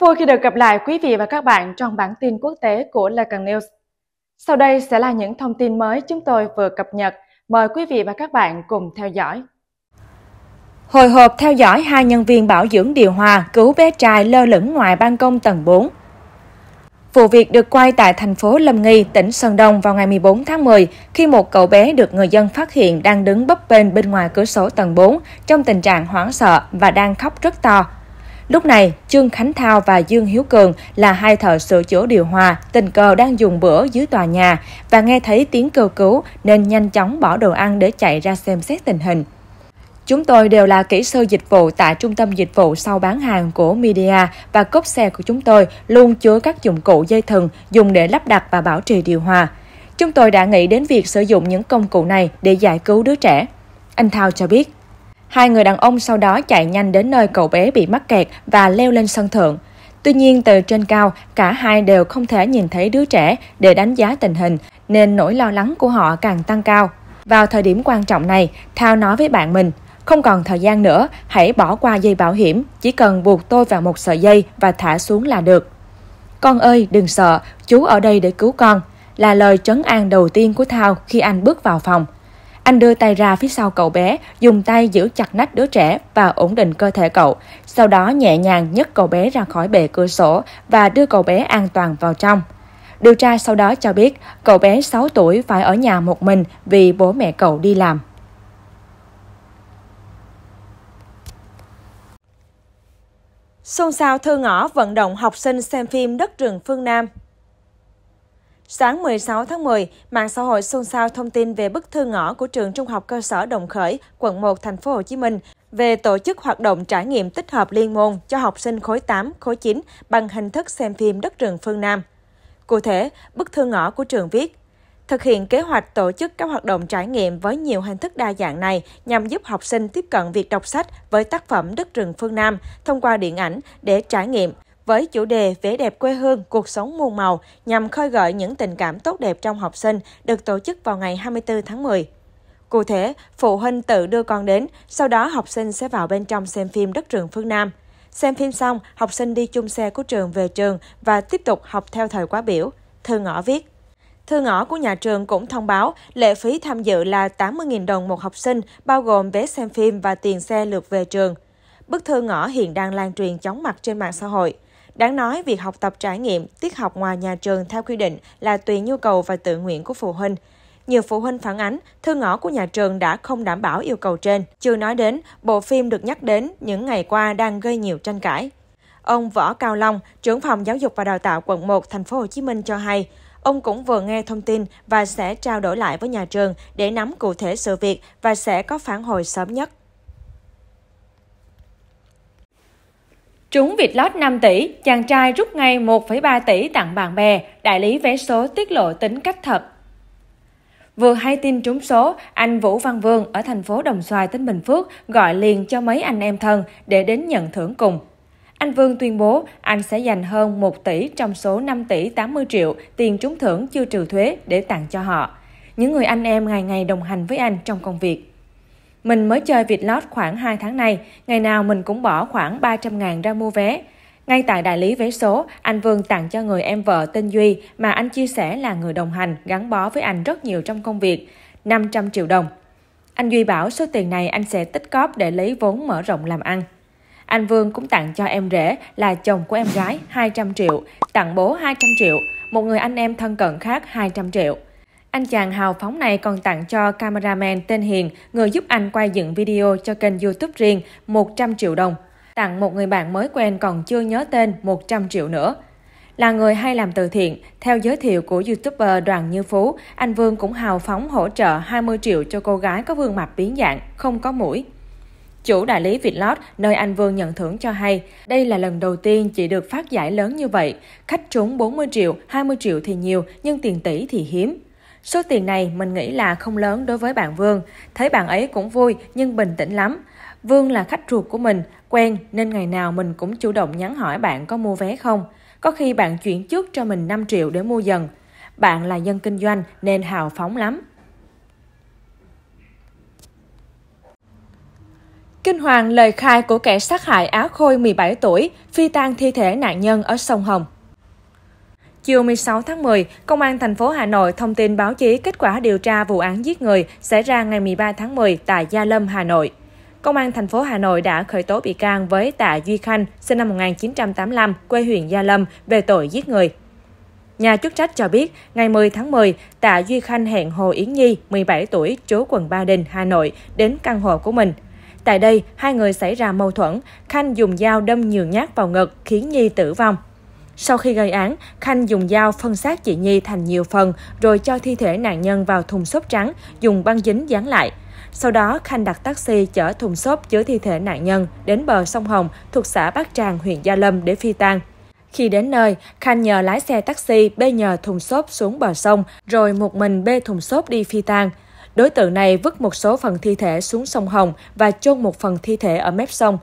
vui khi được gặp lại quý vị và các bạn trong bản tin quốc tế của La Lacan News. Sau đây sẽ là những thông tin mới chúng tôi vừa cập nhật. Mời quý vị và các bạn cùng theo dõi. Hồi hộp theo dõi hai nhân viên bảo dưỡng điều hòa cứu bé trai lơ lửng ngoài ban công tầng 4. Vụ việc được quay tại thành phố Lâm Nghi, tỉnh Sơn Đông vào ngày 14 tháng 10 khi một cậu bé được người dân phát hiện đang đứng bấp bênh bên ngoài cửa sổ tầng 4 trong tình trạng hoảng sợ và đang khóc rất to Lúc này, Trương Khánh Thao và Dương Hiếu Cường là hai thợ sửa chữa điều hòa tình cờ đang dùng bữa dưới tòa nhà và nghe thấy tiếng kêu cứu nên nhanh chóng bỏ đồ ăn để chạy ra xem xét tình hình. Chúng tôi đều là kỹ sư dịch vụ tại trung tâm dịch vụ sau bán hàng của Media và cốp xe của chúng tôi luôn chứa các dụng cụ dây thần dùng để lắp đặt và bảo trì điều hòa. Chúng tôi đã nghĩ đến việc sử dụng những công cụ này để giải cứu đứa trẻ. Anh Thao cho biết. Hai người đàn ông sau đó chạy nhanh đến nơi cậu bé bị mắc kẹt và leo lên sân thượng. Tuy nhiên từ trên cao, cả hai đều không thể nhìn thấy đứa trẻ để đánh giá tình hình, nên nỗi lo lắng của họ càng tăng cao. Vào thời điểm quan trọng này, Thao nói với bạn mình, không còn thời gian nữa, hãy bỏ qua dây bảo hiểm, chỉ cần buộc tôi vào một sợi dây và thả xuống là được. Con ơi, đừng sợ, chú ở đây để cứu con, là lời trấn an đầu tiên của Thao khi anh bước vào phòng. Anh đưa tay ra phía sau cậu bé, dùng tay giữ chặt nách đứa trẻ và ổn định cơ thể cậu. Sau đó nhẹ nhàng nhấc cậu bé ra khỏi bề cửa sổ và đưa cậu bé an toàn vào trong. Điều tra sau đó cho biết cậu bé 6 tuổi phải ở nhà một mình vì bố mẹ cậu đi làm. Xôn xao thư ngõ vận động học sinh xem phim Đất rừng phương Nam Sáng 16 tháng 10, mạng xã hội xôn xao thông tin về bức thư ngõ của trường Trung học cơ sở Đồng Khởi, quận 1, thành phố Hồ Chí Minh về tổ chức hoạt động trải nghiệm tích hợp liên môn cho học sinh khối 8, khối 9 bằng hình thức xem phim Đất rừng phương Nam. Cụ thể, bức thư ngõ của trường viết thực hiện kế hoạch tổ chức các hoạt động trải nghiệm với nhiều hình thức đa dạng này nhằm giúp học sinh tiếp cận việc đọc sách với tác phẩm Đất rừng phương Nam thông qua điện ảnh để trải nghiệm với chủ đề Vẻ đẹp quê hương, cuộc sống muôn màu nhằm khơi gợi những tình cảm tốt đẹp trong học sinh được tổ chức vào ngày 24 tháng 10. Cụ thể, phụ huynh tự đưa con đến, sau đó học sinh sẽ vào bên trong xem phim Đất trường phương Nam. Xem phim xong, học sinh đi chung xe của trường về trường và tiếp tục học theo thời quá biểu. Thư ngõ viết. Thư ngõ của nhà trường cũng thông báo lệ phí tham dự là 80.000 đồng một học sinh, bao gồm vé xem phim và tiền xe lượt về trường. Bức thư ngõ hiện đang lan truyền chóng mặt trên mạng xã hội. Đáng nói, việc học tập trải nghiệm, tiết học ngoài nhà trường theo quy định là tùy nhu cầu và tự nguyện của phụ huynh. Nhiều phụ huynh phản ánh, thư ngõ của nhà trường đã không đảm bảo yêu cầu trên. Chưa nói đến, bộ phim được nhắc đến những ngày qua đang gây nhiều tranh cãi. Ông Võ Cao Long, trưởng phòng giáo dục và đào tạo quận 1 thành phố Hồ Chí Minh cho hay, ông cũng vừa nghe thông tin và sẽ trao đổi lại với nhà trường để nắm cụ thể sự việc và sẽ có phản hồi sớm nhất. Trúng vịt lót 5 tỷ, chàng trai rút ngay 1,3 tỷ tặng bạn bè, đại lý vé số tiết lộ tính cách thật. Vừa hay tin trúng số, anh Vũ Văn Vương ở thành phố Đồng Xoài, tỉnh Bình Phước gọi liền cho mấy anh em thân để đến nhận thưởng cùng. Anh Vương tuyên bố anh sẽ dành hơn 1 tỷ trong số 5 tỷ 80 triệu tiền trúng thưởng chưa trừ thuế để tặng cho họ. Những người anh em ngày ngày đồng hành với anh trong công việc. Mình mới chơi Vietlot khoảng 2 tháng nay, ngày nào mình cũng bỏ khoảng 300 ngàn ra mua vé. Ngay tại đại lý vé số, anh Vương tặng cho người em vợ tên Duy mà anh chia sẻ là người đồng hành, gắn bó với anh rất nhiều trong công việc, 500 triệu đồng. Anh Duy bảo số tiền này anh sẽ tích cóp để lấy vốn mở rộng làm ăn. Anh Vương cũng tặng cho em rể là chồng của em gái 200 triệu, tặng bố 200 triệu, một người anh em thân cận khác 200 triệu. Anh chàng hào phóng này còn tặng cho cameraman tên Hiền, người giúp anh quay dựng video cho kênh YouTube riêng 100 triệu đồng. Tặng một người bạn mới quen còn chưa nhớ tên 100 triệu nữa. Là người hay làm từ thiện, theo giới thiệu của YouTuber Đoàn Như Phú, anh Vương cũng hào phóng hỗ trợ 20 triệu cho cô gái có gương mặt biến dạng, không có mũi. Chủ đại lý Vietlot, nơi anh Vương nhận thưởng cho hay, đây là lần đầu tiên chị được phát giải lớn như vậy. Khách trúng 40 triệu, 20 triệu thì nhiều, nhưng tiền tỷ thì hiếm. Số tiền này mình nghĩ là không lớn đối với bạn Vương, thấy bạn ấy cũng vui nhưng bình tĩnh lắm. Vương là khách ruột của mình, quen nên ngày nào mình cũng chủ động nhắn hỏi bạn có mua vé không. Có khi bạn chuyển trước cho mình 5 triệu để mua dần. Bạn là dân kinh doanh nên hào phóng lắm. Kinh hoàng lời khai của kẻ sát hại áo Khôi 17 tuổi, phi tan thi thể nạn nhân ở sông Hồng. Chiều 16 tháng 10, Công an thành phố Hà Nội thông tin báo chí kết quả điều tra vụ án giết người xảy ra ngày 13 tháng 10 tại Gia Lâm, Hà Nội. Công an thành phố Hà Nội đã khởi tố bị can với Tạ Duy Khanh, sinh năm 1985, quê huyện Gia Lâm, về tội giết người. Nhà chức trách cho biết, ngày 10 tháng 10, Tạ Duy Khanh hẹn Hồ Yến Nhi, 17 tuổi, trú quận Ba Đình, Hà Nội, đến căn hộ của mình. Tại đây, hai người xảy ra mâu thuẫn, Khanh dùng dao đâm nhiều nhát vào ngực, khiến Nhi tử vong. Sau khi gây án, Khanh dùng dao phân xác chị Nhi thành nhiều phần rồi cho thi thể nạn nhân vào thùng xốp trắng, dùng băng dính dán lại. Sau đó, Khanh đặt taxi chở thùng xốp chứa thi thể nạn nhân đến bờ sông Hồng thuộc xã Bắc Tràng, huyện Gia Lâm để phi tang. Khi đến nơi, Khanh nhờ lái xe taxi bê nhờ thùng xốp xuống bờ sông, rồi một mình bê thùng xốp đi phi tang. Đối tượng này vứt một số phần thi thể xuống sông Hồng và chôn một phần thi thể ở mép sông.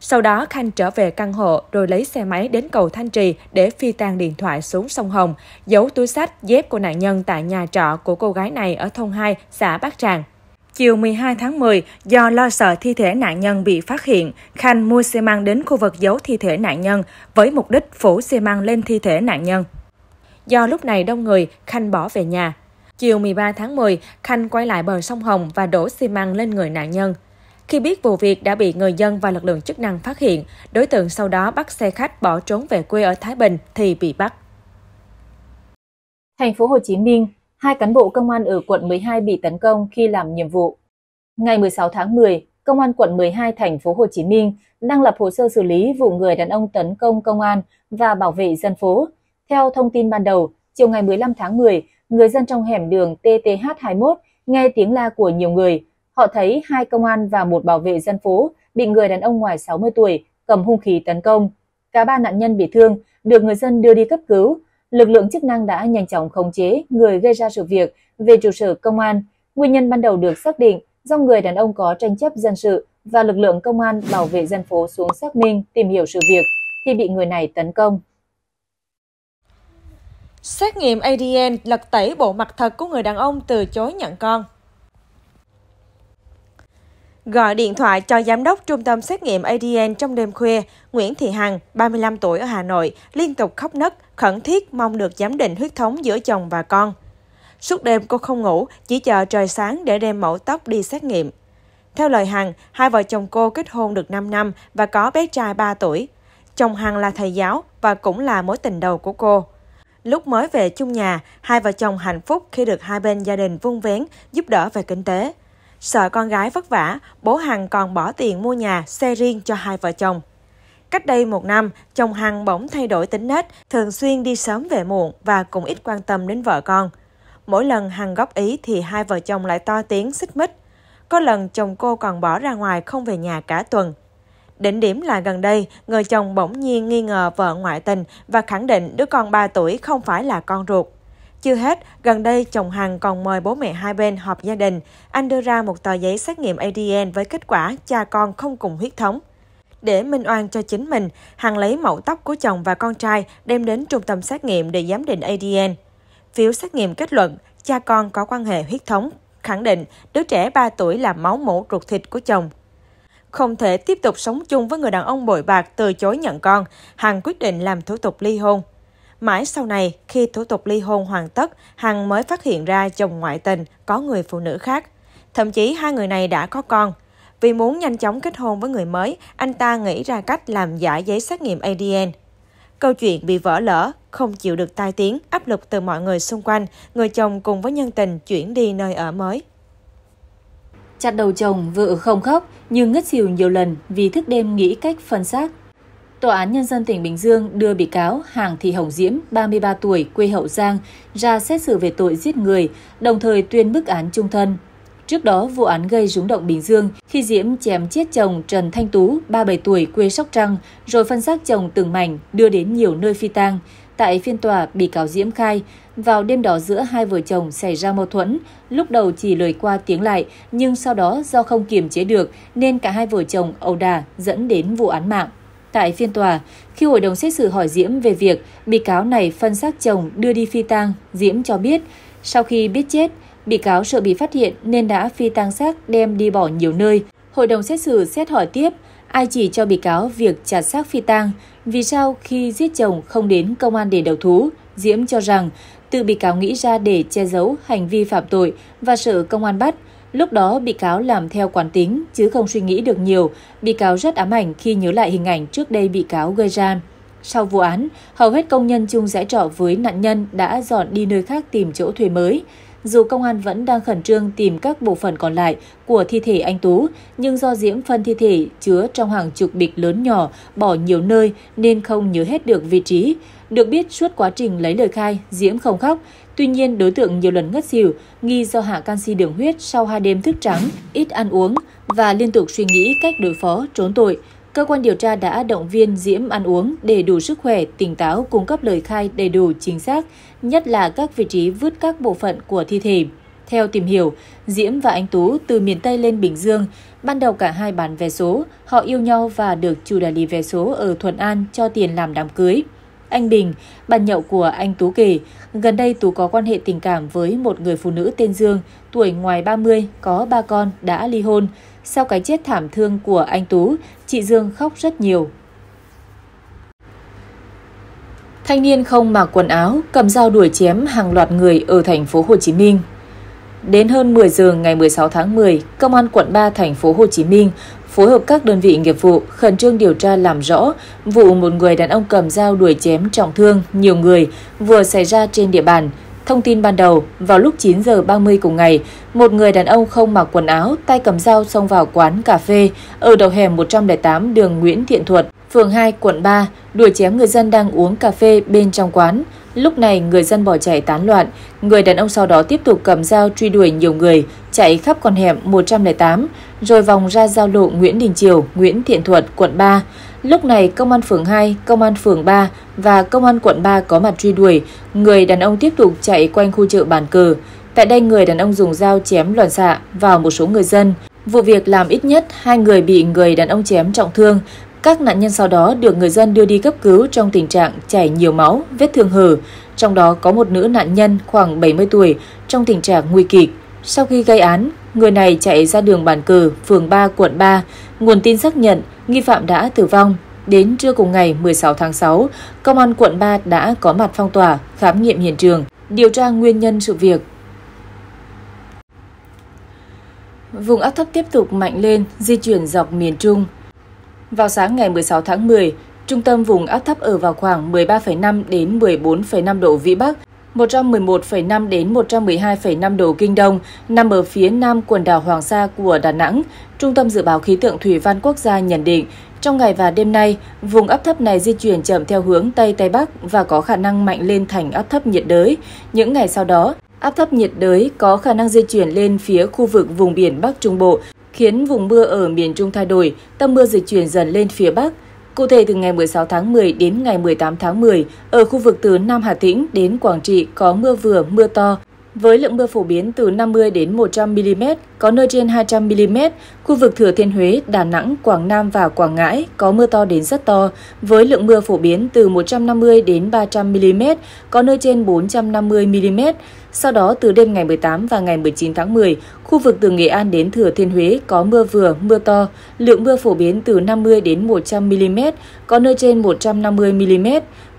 Sau đó, Khanh trở về căn hộ rồi lấy xe máy đến cầu Thanh Trì để phi tang điện thoại xuống sông Hồng, giấu túi sách, dép của nạn nhân tại nhà trọ của cô gái này ở thôn 2, xã Bát Tràng. Chiều 12 tháng 10, do lo sợ thi thể nạn nhân bị phát hiện, Khanh mua xi măng đến khu vực giấu thi thể nạn nhân với mục đích phủ xi măng lên thi thể nạn nhân. Do lúc này đông người, Khanh bỏ về nhà. Chiều 13 tháng 10, Khanh quay lại bờ sông Hồng và đổ xi măng lên người nạn nhân. Khi biết vụ việc đã bị người dân và lực lượng chức năng phát hiện, đối tượng sau đó bắt xe khách bỏ trốn về quê ở Thái Bình thì bị bắt. Thành phố Hồ Chí Minh, hai cán bộ công an ở quận 12 bị tấn công khi làm nhiệm vụ. Ngày 16 tháng 10, Công an quận 12 thành phố Hồ Chí Minh đang lập hồ sơ xử lý vụ người đàn ông tấn công công an và bảo vệ dân phố. Theo thông tin ban đầu, chiều ngày 15 tháng 10, người dân trong hẻm đường TTH 21 nghe tiếng la của nhiều người, họ thấy hai công an và một bảo vệ dân phố bị người đàn ông ngoài 60 tuổi cầm hung khí tấn công. Cả ba nạn nhân bị thương, được người dân đưa đi cấp cứu. Lực lượng chức năng đã nhanh chóng khống chế người gây ra sự việc về trụ sở công an. Nguyên nhân ban đầu được xác định do người đàn ông có tranh chấp dân sự và lực lượng công an bảo vệ dân phố xuống xác minh tìm hiểu sự việc thì bị người này tấn công. Xét nghiệm ADN lật tẩy bộ mặt thật của người đàn ông từ chối nhận con. Gọi điện thoại cho giám đốc trung tâm xét nghiệm ADN trong đêm khuya, Nguyễn Thị Hằng, 35 tuổi ở Hà Nội, liên tục khóc nấc, khẩn thiết mong được giám định huyết thống giữa chồng và con. Suốt đêm cô không ngủ, chỉ chờ trời sáng để đem mẫu tóc đi xét nghiệm. Theo lời Hằng, hai vợ chồng cô kết hôn được 5 năm và có bé trai 3 tuổi. Chồng Hằng là thầy giáo và cũng là mối tình đầu của cô. Lúc mới về chung nhà, hai vợ chồng hạnh phúc khi được hai bên gia đình vun vén, giúp đỡ về kinh tế. Sợ con gái vất vả, bố Hằng còn bỏ tiền mua nhà, xe riêng cho hai vợ chồng. Cách đây một năm, chồng Hằng bỗng thay đổi tính nết, thường xuyên đi sớm về muộn và cũng ít quan tâm đến vợ con. Mỗi lần Hằng góp ý thì hai vợ chồng lại to tiếng xích mích. Có lần chồng cô còn bỏ ra ngoài không về nhà cả tuần. Đỉnh điểm là gần đây, người chồng bỗng nhiên nghi ngờ vợ ngoại tình và khẳng định đứa con 3 tuổi không phải là con ruột. Chưa hết, gần đây chồng Hằng còn mời bố mẹ hai bên họp gia đình. Anh đưa ra một tờ giấy xét nghiệm ADN với kết quả cha con không cùng huyết thống. Để minh oan cho chính mình, Hằng lấy mẫu tóc của chồng và con trai đem đến trung tâm xét nghiệm để giám định ADN. Phiếu xét nghiệm kết luận, cha con có quan hệ huyết thống, khẳng định đứa trẻ 3 tuổi là máu mổ ruột thịt của chồng. Không thể tiếp tục sống chung với người đàn ông bội bạc từ chối nhận con, Hằng quyết định làm thủ tục ly hôn. Mãi sau này, khi thủ tục ly hôn hoàn tất, Hằng mới phát hiện ra chồng ngoại tình có người phụ nữ khác. Thậm chí hai người này đã có con. Vì muốn nhanh chóng kết hôn với người mới, anh ta nghĩ ra cách làm giả giấy xét nghiệm ADN. Câu chuyện bị vỡ lỡ, không chịu được tai tiếng, áp lực từ mọi người xung quanh, người chồng cùng với nhân tình chuyển đi nơi ở mới. Chặt đầu chồng vợ không khóc nhưng ngất xỉu nhiều lần vì thức đêm nghĩ cách phân xác Tòa án Nhân dân tỉnh Bình Dương đưa bị cáo Hàng Thị Hồng Diễm, 33 tuổi, quê Hậu Giang, ra xét xử về tội giết người, đồng thời tuyên bức án trung thân. Trước đó, vụ án gây rúng động Bình Dương khi Diễm chém chết chồng Trần Thanh Tú, 37 tuổi, quê Sóc Trăng, rồi phân xác chồng từng mảnh, đưa đến nhiều nơi phi tang. Tại phiên tòa, bị cáo Diễm khai, vào đêm đó giữa hai vợ chồng xảy ra mâu thuẫn, lúc đầu chỉ lời qua tiếng lại, nhưng sau đó do không kiềm chế được nên cả hai vợ chồng ẩu đà dẫn đến vụ án mạng tại phiên tòa, khi hội đồng xét xử hỏi Diễm về việc bị cáo này phân xác chồng đưa đi phi tang, Diễm cho biết sau khi biết chết, bị cáo sợ bị phát hiện nên đã phi tang xác đem đi bỏ nhiều nơi. Hội đồng xét xử xét hỏi tiếp, ai chỉ cho bị cáo việc chặt xác phi tang, vì sao khi giết chồng không đến công an để đầu thú? Diễm cho rằng tự bị cáo nghĩ ra để che giấu hành vi phạm tội và sợ công an bắt. Lúc đó bị cáo làm theo quán tính chứ không suy nghĩ được nhiều, bị cáo rất ám ảnh khi nhớ lại hình ảnh trước đây bị cáo gây ra. Sau vụ án, hầu hết công nhân chung dãy trọ với nạn nhân đã dọn đi nơi khác tìm chỗ thuê mới. Dù công an vẫn đang khẩn trương tìm các bộ phận còn lại của thi thể anh Tú, nhưng do diễm phân thi thể chứa trong hàng chục bịch lớn nhỏ, bỏ nhiều nơi nên không nhớ hết được vị trí. Được biết suốt quá trình lấy lời khai, Diễm không khóc, Tuy nhiên, đối tượng nhiều lần ngất xỉu, nghi do hạ canxi đường huyết sau hai đêm thức trắng, ít ăn uống và liên tục suy nghĩ cách đối phó, trốn tội. Cơ quan điều tra đã động viên Diễm ăn uống để đủ sức khỏe, tỉnh táo, cung cấp lời khai đầy đủ, chính xác, nhất là các vị trí vứt các bộ phận của thi thể. Theo tìm hiểu, Diễm và anh Tú từ miền Tây lên Bình Dương. Ban đầu cả hai bán vé số, họ yêu nhau và được chủ đại lý vé số ở Thuận An cho tiền làm đám cưới anh Bình, bạn nhậu của anh Tú kể, gần đây Tú có quan hệ tình cảm với một người phụ nữ tên Dương, tuổi ngoài 30, có ba con, đã ly hôn. Sau cái chết thảm thương của anh Tú, chị Dương khóc rất nhiều. Thanh niên không mặc quần áo, cầm dao đuổi chém hàng loạt người ở thành phố Hồ Chí Minh. Đến hơn 10 giờ ngày 16 tháng 10, Công an quận 3 thành phố Hồ Chí Minh phối hợp các đơn vị nghiệp vụ khẩn trương điều tra làm rõ vụ một người đàn ông cầm dao đuổi chém trọng thương nhiều người vừa xảy ra trên địa bàn. Thông tin ban đầu, vào lúc 9 giờ 30 cùng ngày, một người đàn ông không mặc quần áo, tay cầm dao xông vào quán cà phê ở đầu hẻm 108 đường Nguyễn Thiện Thuật, phường 2, quận 3, đuổi chém người dân đang uống cà phê bên trong quán. Lúc này người dân bỏ chạy tán loạn, người đàn ông sau đó tiếp tục cầm dao truy đuổi nhiều người, chạy khắp con hẻm 108, rồi vòng ra giao lộ Nguyễn Đình Triều, Nguyễn Thiện Thuật, quận 3. Lúc này công an phường 2, công an phường 3 và công an quận 3 có mặt truy đuổi, người đàn ông tiếp tục chạy quanh khu chợ bàn cờ. Tại đây người đàn ông dùng dao chém loạn xạ vào một số người dân. Vụ việc làm ít nhất hai người bị người đàn ông chém trọng thương các nạn nhân sau đó được người dân đưa đi cấp cứu trong tình trạng chảy nhiều máu, vết thương hở, trong đó có một nữ nạn nhân khoảng 70 tuổi trong tình trạng nguy kịch. Sau khi gây án, người này chạy ra đường Bản Cờ, phường 3, quận 3. Nguồn tin xác nhận nghi phạm đã tử vong. Đến trưa cùng ngày 16 tháng 6, Công an quận 3 đã có mặt phong tỏa, khám nghiệm hiện trường, điều tra nguyên nhân sự việc. Vùng áp thấp tiếp tục mạnh lên, di chuyển dọc miền Trung. Vào sáng ngày 16 tháng 10, trung tâm vùng áp thấp ở vào khoảng 13,5 đến 14,5 độ Vĩ Bắc, 111,5 đến 112,5 độ Kinh Đông, nằm ở phía nam quần đảo Hoàng Sa của Đà Nẵng. Trung tâm Dự báo Khí tượng Thủy văn Quốc gia nhận định, trong ngày và đêm nay, vùng áp thấp này di chuyển chậm theo hướng Tây Tây Bắc và có khả năng mạnh lên thành áp thấp nhiệt đới. Những ngày sau đó, áp thấp nhiệt đới có khả năng di chuyển lên phía khu vực vùng biển Bắc Trung Bộ khiến vùng mưa ở miền Trung thay đổi, tâm mưa dịch chuyển dần lên phía Bắc. Cụ thể từ ngày 16 tháng 10 đến ngày 18 tháng 10, ở khu vực từ Nam Hà Tĩnh đến Quảng Trị có mưa vừa, mưa to, với lượng mưa phổ biến từ 50 đến 100 mm, có nơi trên 200 mm. Khu vực Thừa Thiên Huế, Đà Nẵng, Quảng Nam và Quảng Ngãi có mưa to đến rất to, với lượng mưa phổ biến từ 150 đến 300 mm, có nơi trên 450 mm. Sau đó, từ đêm ngày 18 và ngày 19 tháng 10, khu vực từ Nghệ An đến Thừa Thiên Huế có mưa vừa, mưa to, lượng mưa phổ biến từ 50 đến 100 mm, có nơi trên 150 mm.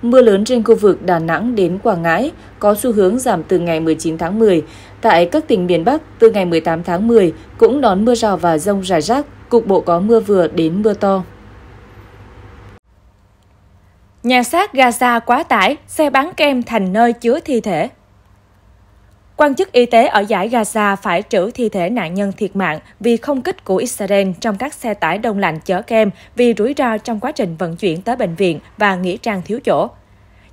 Mưa lớn trên khu vực Đà Nẵng đến Quảng Ngãi có xu hướng giảm từ ngày 19 tháng 10. Tại các tỉnh miền Bắc, từ ngày 18 tháng 10 cũng đón mưa rào và rông rải rác, cục bộ có mưa vừa đến mưa to. Nhà xác Gaza quá tải, xe bán kem thành nơi chứa thi thể. Quan chức y tế ở giải Gaza phải trữ thi thể nạn nhân thiệt mạng vì không kích của Israel trong các xe tải đông lạnh chở kem vì rủi ro trong quá trình vận chuyển tới bệnh viện và nghĩa trang thiếu chỗ.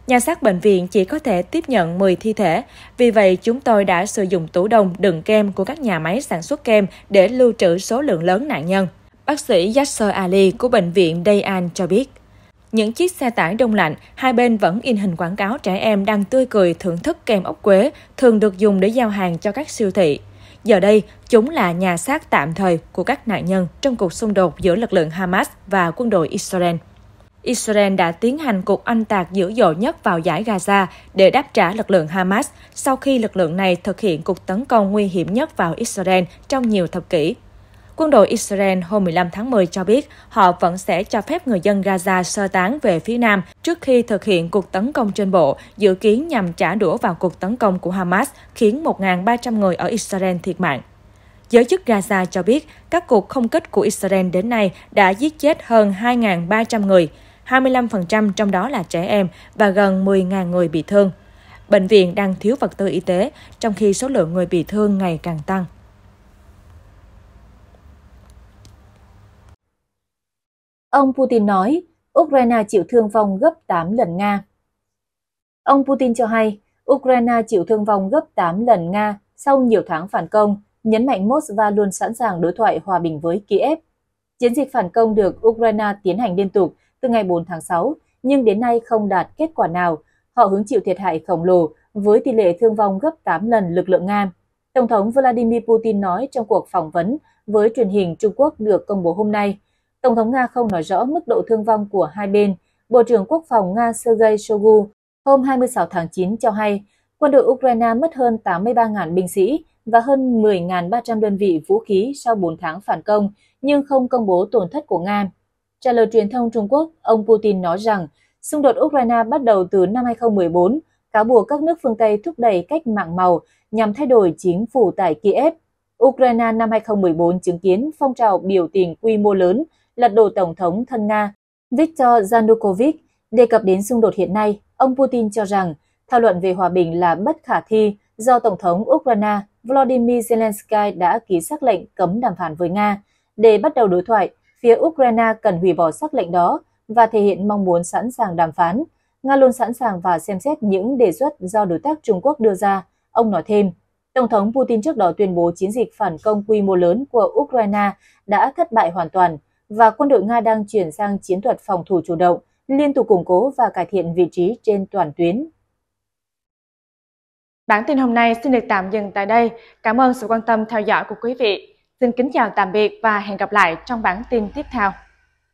Nhà xác bệnh viện chỉ có thể tiếp nhận 10 thi thể, vì vậy chúng tôi đã sử dụng tủ đông đựng kem của các nhà máy sản xuất kem để lưu trữ số lượng lớn nạn nhân. Bác sĩ Yasser Ali của bệnh viện Dayan cho biết. Những chiếc xe tải đông lạnh, hai bên vẫn in hình quảng cáo trẻ em đang tươi cười thưởng thức kem ốc quế, thường được dùng để giao hàng cho các siêu thị. Giờ đây, chúng là nhà xác tạm thời của các nạn nhân trong cuộc xung đột giữa lực lượng Hamas và quân đội Israel. Israel đã tiến hành cuộc anh tạc dữ dội nhất vào giải Gaza để đáp trả lực lượng Hamas sau khi lực lượng này thực hiện cuộc tấn công nguy hiểm nhất vào Israel trong nhiều thập kỷ. Quân đội Israel hôm 15 tháng 10 cho biết họ vẫn sẽ cho phép người dân Gaza sơ tán về phía nam trước khi thực hiện cuộc tấn công trên bộ, dự kiến nhằm trả đũa vào cuộc tấn công của Hamas khiến 1.300 người ở Israel thiệt mạng. Giới chức Gaza cho biết các cuộc không kích của Israel đến nay đã giết chết hơn 2.300 người, 25% trong đó là trẻ em và gần 10.000 người bị thương. Bệnh viện đang thiếu vật tư y tế, trong khi số lượng người bị thương ngày càng tăng. Ông Putin nói Ukraine chịu thương vong gấp 8 lần Nga. Ông Putin cho hay Ukraine chịu thương vong gấp 8 lần Nga sau nhiều tháng phản công, nhấn mạnh Moscow luôn sẵn sàng đối thoại hòa bình với Kiev. Chiến dịch phản công được Ukraine tiến hành liên tục từ ngày 4 tháng 6, nhưng đến nay không đạt kết quả nào. Họ hứng chịu thiệt hại khổng lồ với tỷ lệ thương vong gấp 8 lần lực lượng Nga. Tổng thống Vladimir Putin nói trong cuộc phỏng vấn với truyền hình Trung Quốc được công bố hôm nay, Tổng thống Nga không nói rõ mức độ thương vong của hai bên. Bộ trưởng Quốc phòng Nga Sergei Shoigu hôm 26 tháng 9 cho hay quân đội Ukraine mất hơn 83.000 binh sĩ và hơn 10.300 đơn vị vũ khí sau 4 tháng phản công, nhưng không công bố tổn thất của Nga. Trả lời truyền thông Trung Quốc, ông Putin nói rằng xung đột Ukraine bắt đầu từ năm 2014, cáo buộc các nước phương Tây thúc đẩy cách mạng màu nhằm thay đổi chính phủ tại Kiev. Ukraine năm 2014 chứng kiến phong trào biểu tình quy mô lớn lật đổ Tổng thống thân Nga Viktor Yanukovych đề cập đến xung đột hiện nay, ông Putin cho rằng thảo luận về hòa bình là bất khả thi do Tổng thống Ukraine Vladimir Zelensky đã ký xác lệnh cấm đàm phán với Nga. Để bắt đầu đối thoại, phía Ukraine cần hủy bỏ xác lệnh đó và thể hiện mong muốn sẵn sàng đàm phán. Nga luôn sẵn sàng và xem xét những đề xuất do đối tác Trung Quốc đưa ra, ông nói thêm. Tổng thống Putin trước đó tuyên bố chiến dịch phản công quy mô lớn của Ukraine đã thất bại hoàn toàn và quân đội Nga đang chuyển sang chiến thuật phòng thủ chủ động, liên tục củng cố và cải thiện vị trí trên toàn tuyến. Bản tin hôm nay xin được tạm dừng tại đây. Cảm ơn sự quan tâm theo dõi của quý vị. Xin kính chào tạm biệt và hẹn gặp lại trong bản tin tiếp theo.